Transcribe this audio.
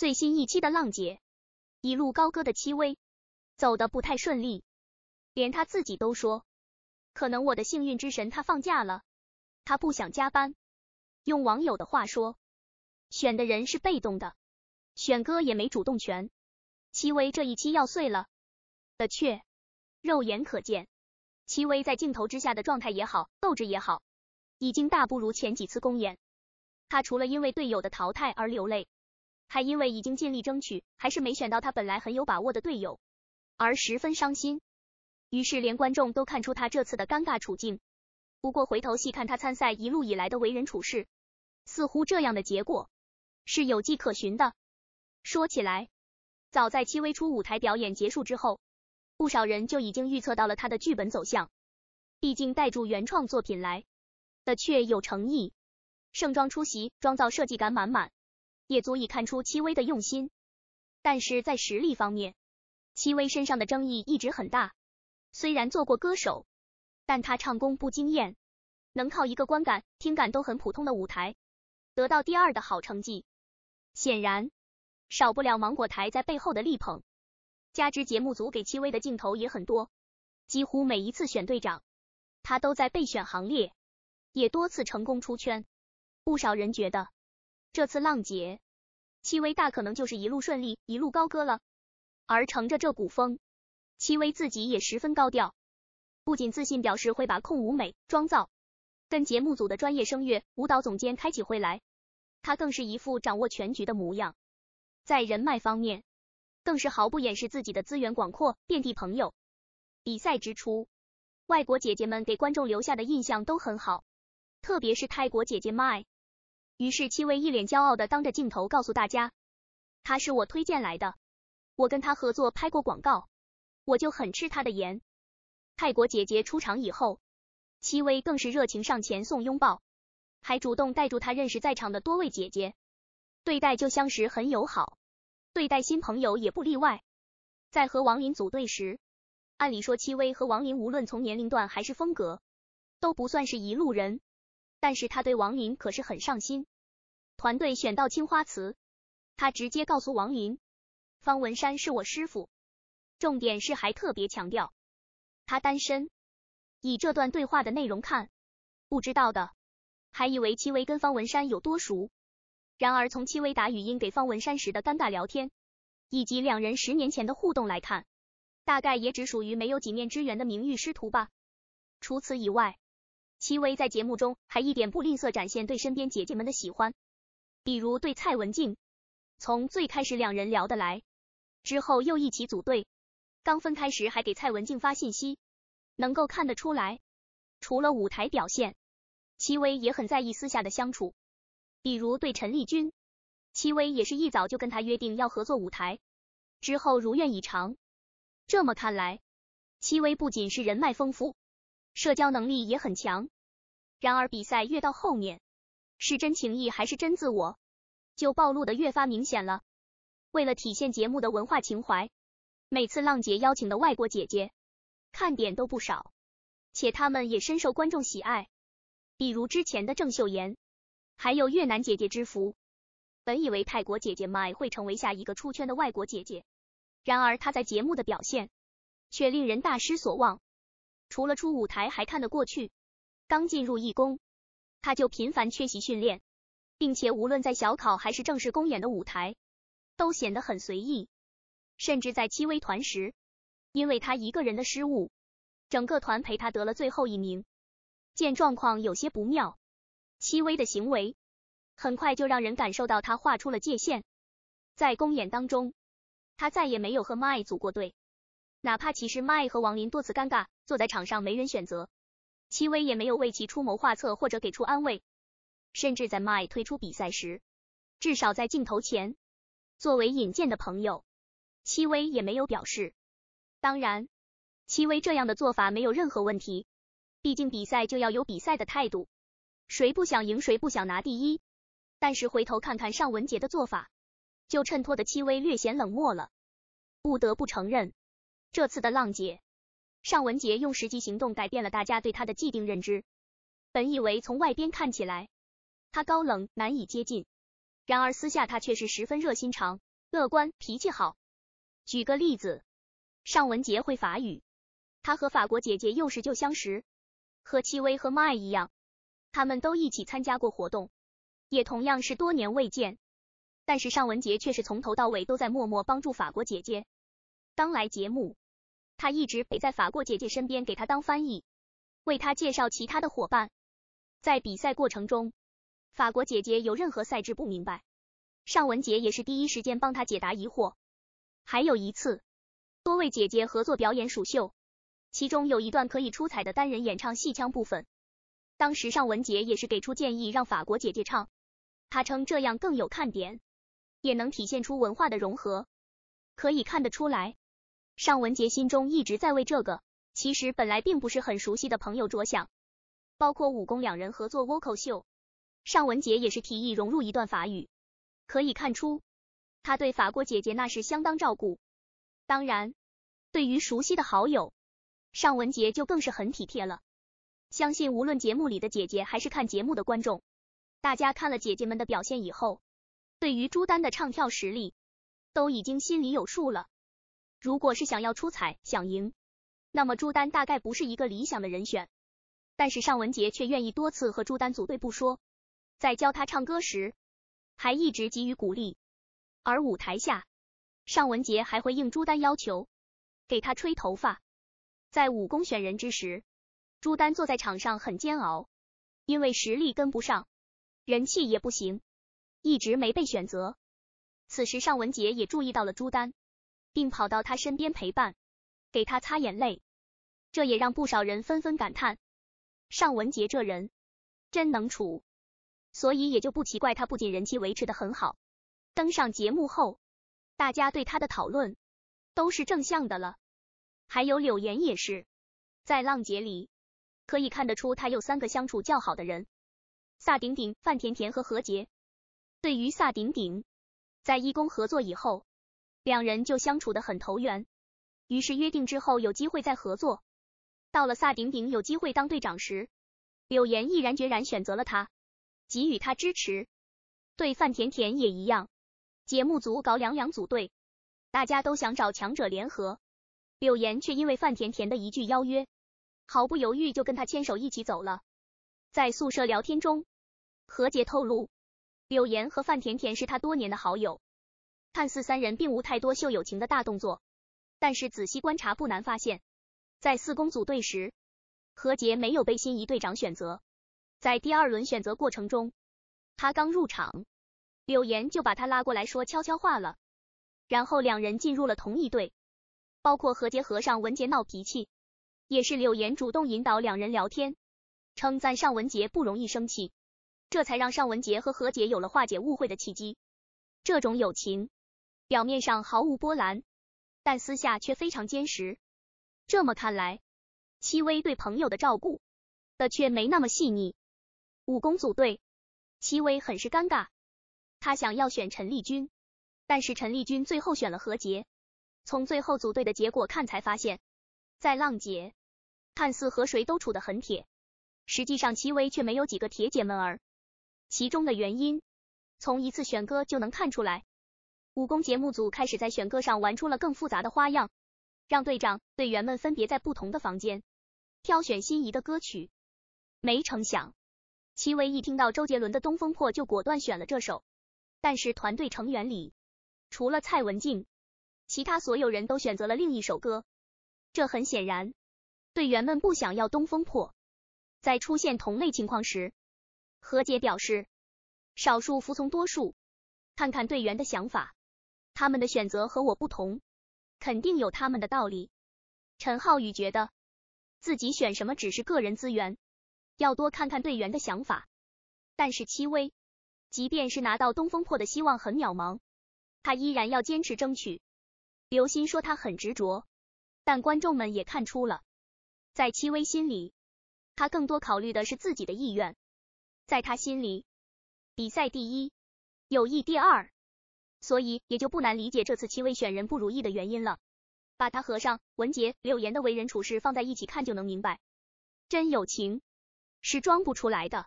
最新一期的浪姐，一路高歌的戚薇走的不太顺利，连她自己都说，可能我的幸运之神他放假了，他不想加班。用网友的话说，选的人是被动的，选歌也没主动权。戚薇这一期要碎了的，确，肉眼可见，戚薇在镜头之下的状态也好，斗志也好，已经大不如前几次公演。她除了因为队友的淘汰而流泪。还因为已经尽力争取，还是没选到他本来很有把握的队友，而十分伤心。于是连观众都看出他这次的尴尬处境。不过回头细看他参赛一路以来的为人处事，似乎这样的结果是有迹可循的。说起来，早在戚薇出舞台表演结束之后，不少人就已经预测到了他的剧本走向。毕竟带住原创作品来的确有诚意，盛装出席，妆造设计感满满。也足以看出戚薇的用心，但是在实力方面，戚薇身上的争议一直很大。虽然做过歌手，但她唱功不惊艳，能靠一个观感、听感都很普通的舞台得到第二的好成绩，显然少不了芒果台在背后的力捧，加之节目组给戚薇的镜头也很多，几乎每一次选队长，他都在备选行列，也多次成功出圈。不少人觉得这次浪姐。戚薇大可能就是一路顺利，一路高歌了。而乘着这股风，戚薇自己也十分高调，不仅自信表示会把控舞美妆造，跟节目组的专业声乐、舞蹈总监开起会来，她更是一副掌握全局的模样。在人脉方面，更是毫不掩饰自己的资源广阔，遍地朋友。比赛之初，外国姐姐们给观众留下的印象都很好，特别是泰国姐姐 Mai。于是戚薇一脸骄傲的当着镜头告诉大家，她是我推荐来的，我跟她合作拍过广告，我就很吃她的颜。泰国姐姐出场以后，戚薇更是热情上前送拥抱，还主动带住她认识在场的多位姐姐，对待旧相识很友好，对待新朋友也不例外。在和王林组队时，按理说戚薇和王林无论从年龄段还是风格，都不算是一路人，但是他对王林可是很上心。团队选到青花瓷，他直接告诉王林，方文山是我师傅。重点是还特别强调，他单身。以这段对话的内容看，不知道的还以为戚薇跟方文山有多熟。然而从戚薇打语音给方文山时的尴尬聊天，以及两人十年前的互动来看，大概也只属于没有几面之缘的名誉师徒吧。除此以外，戚薇在节目中还一点不吝啬展现对身边姐姐们的喜欢。比如对蔡文静，从最开始两人聊得来，之后又一起组队，刚分开时还给蔡文静发信息，能够看得出来，除了舞台表现，戚薇也很在意私下的相处。比如对陈丽君，戚薇也是一早就跟他约定要合作舞台，之后如愿以偿。这么看来，戚薇不仅是人脉丰富，社交能力也很强。然而比赛越到后面。是真情谊还是真自我，就暴露的越发明显了。为了体现节目的文化情怀，每次浪姐邀请的外国姐姐，看点都不少，且她们也深受观众喜爱。比如之前的郑秀妍，还有越南姐姐之福。本以为泰国姐姐 My 会成为下一个出圈的外国姐姐，然而她在节目的表现却令人大失所望。除了出舞台还看得过去，刚进入义工。他就频繁缺席训练，并且无论在小考还是正式公演的舞台，都显得很随意。甚至在戚薇团时，因为他一个人的失误，整个团陪他得了最后一名。见状况有些不妙，戚薇的行为很快就让人感受到他画出了界限。在公演当中，他再也没有和 m 组过队，哪怕其实 m 和王林多次尴尬，坐在场上没人选择。戚薇也没有为其出谋划策或者给出安慰，甚至在 My 推出比赛时，至少在镜头前，作为引荐的朋友，戚薇也没有表示。当然，戚薇这样的做法没有任何问题，毕竟比赛就要有比赛的态度，谁不想赢，谁不想拿第一。但是回头看看尚雯婕的做法，就衬托的戚薇略显冷漠了。不得不承认，这次的浪姐。尚文杰用实际行动改变了大家对他的既定认知。本以为从外边看起来，他高冷难以接近，然而私下他却是十分热心肠、乐观、脾气好。举个例子，尚文杰会法语，他和法国姐姐又是旧相识，和戚薇和妈一样，他们都一起参加过活动，也同样是多年未见，但是尚文杰却是从头到尾都在默默帮助法国姐姐。刚来节目。他一直陪在法国姐姐身边，给她当翻译，为她介绍其他的伙伴。在比赛过程中，法国姐姐有任何赛制不明白，尚文杰也是第一时间帮她解答疑惑。还有一次，多位姐姐合作表演蜀绣，其中有一段可以出彩的单人演唱戏腔部分，当时尚文杰也是给出建议，让法国姐姐唱，他称这样更有看点，也能体现出文化的融合。可以看得出来。尚文杰心中一直在为这个其实本来并不是很熟悉的朋友着想，包括武功两人合作 vocal 秀，尚文杰也是提议融入一段法语，可以看出他对法国姐姐那是相当照顾。当然，对于熟悉的好友，尚文杰就更是很体贴了。相信无论节目里的姐姐还是看节目的观众，大家看了姐姐们的表现以后，对于朱丹的唱跳实力都已经心里有数了。如果是想要出彩、想赢，那么朱丹大概不是一个理想的人选。但是尚文杰却愿意多次和朱丹组队不说，在教他唱歌时还一直给予鼓励。而舞台下，尚文杰还会应朱丹要求给他吹头发。在武功选人之时，朱丹坐在场上很煎熬，因为实力跟不上，人气也不行，一直没被选择。此时尚文杰也注意到了朱丹。并跑到他身边陪伴，给他擦眼泪，这也让不少人纷纷感叹：尚文杰这人真能处。所以也就不奇怪他不仅人气维持的很好，登上节目后，大家对他的讨论都是正向的了。还有柳岩也是，在浪姐里可以看得出，他有三个相处较好的人：萨顶顶、范甜甜和何洁。对于萨顶顶，在义工合作以后。两人就相处的很投缘，于是约定之后有机会再合作。到了萨顶顶有机会当队长时，柳岩毅然决然选择了他，给予他支持。对范甜甜也一样，节目组搞两两组队，大家都想找强者联合，柳岩却因为范甜甜的一句邀约，毫不犹豫就跟他牵手一起走了。在宿舍聊天中，何洁透露，柳岩和范甜甜是他多年的好友。看似三人并无太多秀友情的大动作，但是仔细观察不难发现，在四公组队时，何洁没有被心仪队长选择。在第二轮选择过程中，他刚入场，柳岩就把他拉过来说悄悄话了，然后两人进入了同一队。包括何洁和尚文杰闹脾气，也是柳岩主动引导两人聊天，称赞尚文杰不容易生气，这才让尚文杰和何洁有了化解误会的契机。这种友情。表面上毫无波澜，但私下却非常坚实。这么看来，戚薇对朋友的照顾的却没那么细腻。武功组队，戚薇很是尴尬。他想要选陈丽君，但是陈丽君最后选了何洁。从最后组队的结果看，才发现在浪姐看似和谁都处得很铁，实际上戚薇却没有几个铁姐们儿。其中的原因，从一次选歌就能看出来。武功节目组开始在选歌上玩出了更复杂的花样，让队长队员们分别在不同的房间挑选心仪的歌曲。没成想，戚薇一听到周杰伦的《东风破》，就果断选了这首。但是团队成员里除了蔡文静，其他所有人都选择了另一首歌。这很显然，队员们不想要《东风破》。在出现同类情况时，何洁表示：“少数服从多数，看看队员的想法。”他们的选择和我不同，肯定有他们的道理。陈浩宇觉得自己选什么只是个人资源，要多看看队员的想法。但是戚薇，即便是拿到东风破的希望很渺茫，他依然要坚持争取。刘鑫说他很执着，但观众们也看出了，在戚薇心里，他更多考虑的是自己的意愿。在他心里，比赛第一，友谊第二。所以也就不难理解这次七位选人不如意的原因了。把他和上文杰、柳岩的为人处事放在一起看，就能明白，真友情是装不出来的。